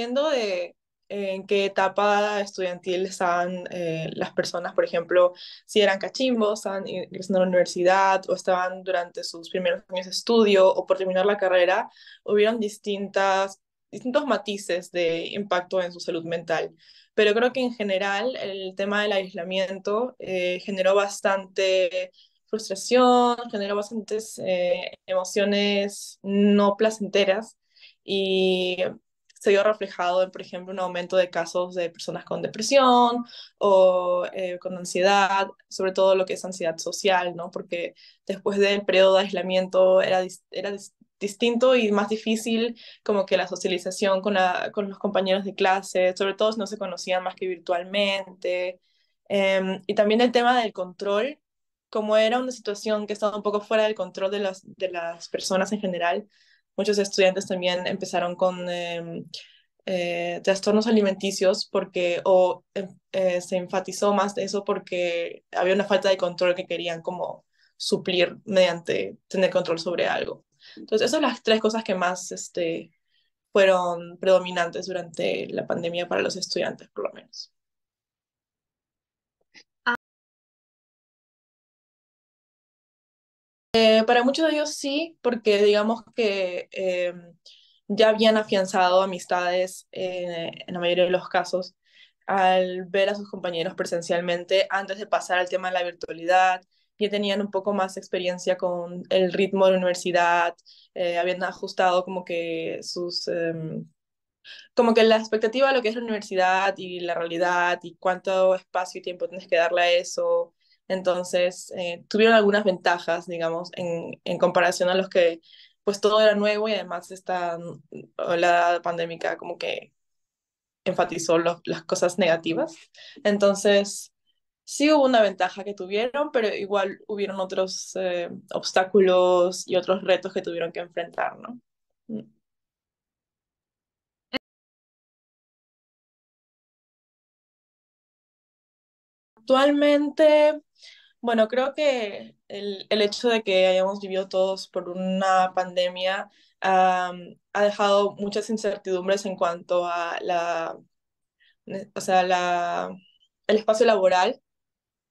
Dependiendo de en qué etapa estudiantil estaban eh, las personas, por ejemplo, si eran cachimbos, estaban ingresando a la universidad o estaban durante sus primeros años de estudio o por terminar la carrera, hubieron distintas, distintos matices de impacto en su salud mental. Pero creo que en general el tema del aislamiento eh, generó bastante frustración, generó bastantes eh, emociones no placenteras y se vio reflejado en, por ejemplo, un aumento de casos de personas con depresión o eh, con ansiedad, sobre todo lo que es ansiedad social, ¿no? Porque después del periodo de aislamiento era, era distinto y más difícil como que la socialización con, los compañeros de clase, sobre todo no se conocían más que virtualmente. Em, y también el tema del control, como era una situación que estaba un poco fuera del control de las, de las personas en general, muchos estudiantes también empezaron con em, eh, trastornos alimenticios porque, o em, eh, se enfatizó más de eso porque había una falta de control que querían como suplir mediante tener control sobre algo. Entonces, esas son las tres cosas que más este, fueron predominantes durante la pandemia para los estudiantes, por lo menos. Eh, para muchos de ellos sí, porque digamos que eh, ya habían afianzado amistades eh, en la mayoría de los casos al ver a sus compañeros presencialmente antes de pasar al tema de la virtualidad, ya tenían un poco más experiencia con el ritmo de la universidad, habían ajustado como que sus em, como que la expectativa de lo que es la universidad y la realidad y cuánto espacio y tiempo tienes que darle a eso, entonces, eh, tuvieron algunas ventajas, digamos, en, comparación a los que, pues todo era nuevo y además esta mm, la pandémica como que enfatizó las cosas negativas. Entonces, sí hubo una ventaja que tuvieron, pero igual hubieron otros eh, obstáculos y otros retos que tuvieron que enfrentar, ¿no? Mm. Actualmente, bueno, creo que el, hecho de que hayamos vivido todos por una pandemia ha dejado muchas incertidumbres en cuanto a la, o sea, la, el espacio laboral.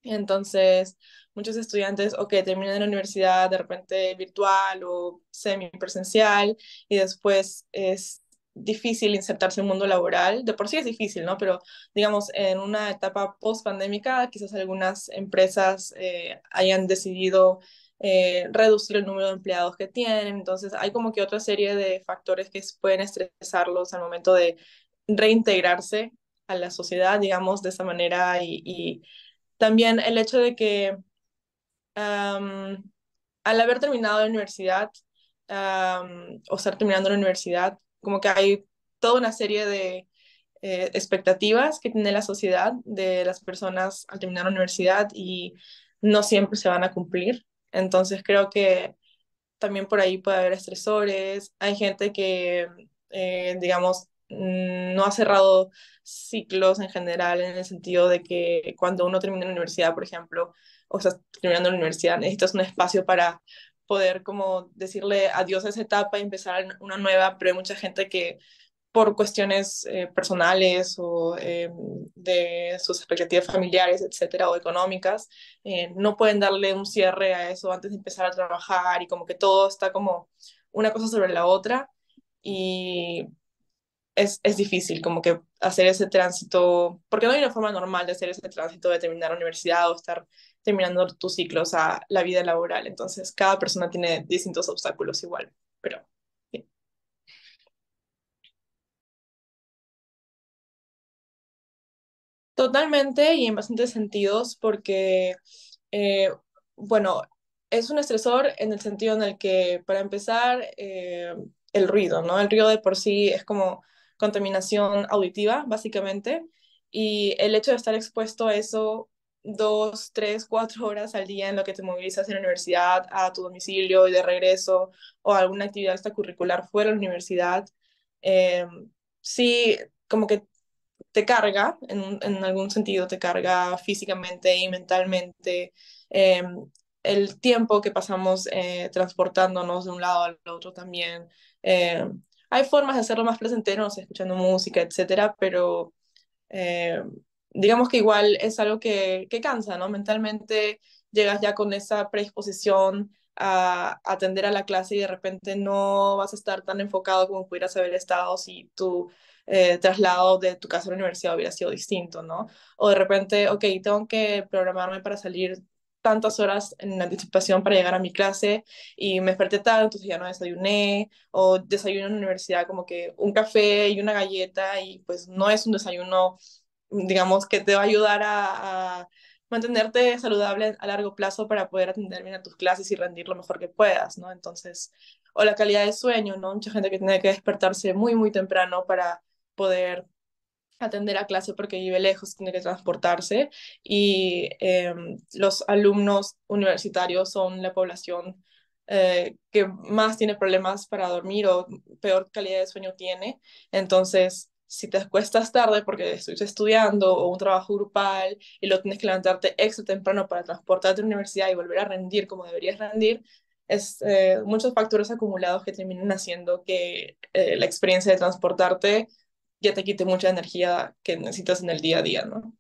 Entonces, muchos estudiantes o terminan la universidad de repente virtual o semipresencial y después es, este, difícil insertarse en el mundo laboral, de por sí es difícil, ¿no? Pero digamos, en una etapa post-pandémica, quizás algunas empresas eh, hayan decidido eh, reducir el número de empleados que tienen, entonces hay como que otra serie de factores que pueden estresarlos al momento de reintegrarse a la sociedad, digamos, de esa manera y, también el hecho de que al haber terminado la universidad, o estar terminando la universidad, como que hay toda una serie de eh, expectativas que tiene la sociedad de las personas al terminar la universidad y no siempre se van a cumplir. Entonces creo que también por ahí puede haber estresores. Hay gente que, eh, digamos, mm, no ha cerrado ciclos en general en el sentido de que cuando uno termina la universidad, por ejemplo, o sea, terminando la universidad, necesitas un espacio para poder como decirle adiós a esa etapa y empezar una nueva, pero hay mucha gente que por cuestiones eh, personales o eh, de sus expectativas familiares, etcétera, o económicas, eh, no pueden darle un cierre a eso antes de empezar a trabajar y como que todo está como una cosa sobre la otra y es, es difícil como que hacer ese tránsito, porque no hay una forma normal de hacer ese tránsito de terminar la universidad o estar terminando tus ciclos a la vida laboral. Entonces, cada persona tiene distintos obstáculos igual, pero... Totalmente y en bastantes sentidos porque, eh, bueno, es un estresor en el sentido en el que, para empezar, eh, el ruido, ¿no? El ruido de por sí es como contaminación auditiva, básicamente, y el hecho de estar expuesto a eso dos, tres, cuatro horas al día en lo que te movilizas en la universidad a tu domicilio y de regreso o alguna actividad extracurricular fuera de la universidad, eh, sí, como que te carga, en, en, algún sentido te carga físicamente y mentalmente. Eh, el tiempo que pasamos eh, transportándonos de un lado al otro también. hay formas de hacerlo más placentero, escuchando música, etcétera, pero digamos que igual es algo que, que cansa, ¿no? Mentalmente llegas ya con esa predisposición a atender a la clase y de repente no vas a estar tan enfocado como pudieras haber estado si tu eh, traslado de tu casa a la universidad hubiera sido distinto, ¿no? O de repente, ok, tengo que programarme para salir tantas horas en anticipación para llegar a mi clase y me desperté tarde, entonces ya no desayuné o desayuno en la universidad como que un café y una galleta y pues no es un desayuno digamos, que te va a ayudar a, mantenerte saludable a largo plazo para poder atender bien a tus clases y rendir lo mejor que puedas, ¿no? Entonces, o la calidad de sueño, ¿no? Mucha gente que tiene que despertarse muy, muy temprano para poder atender a clase porque vive lejos, tiene que transportarse y em, los alumnos universitarios son la población eh, que más tiene problemas para dormir o peor calidad de sueño tiene. Entonces, si te acuestas tarde porque estuviste estudiando o un trabajo grupal y lo tienes que levantarte extra temprano para transportarte a la universidad y volver a rendir como deberías rendir, es eh, muchos factores acumulados que terminan haciendo que eh, la experiencia de transportarte ya te quite mucha energía que necesitas en el día a día, ¿no?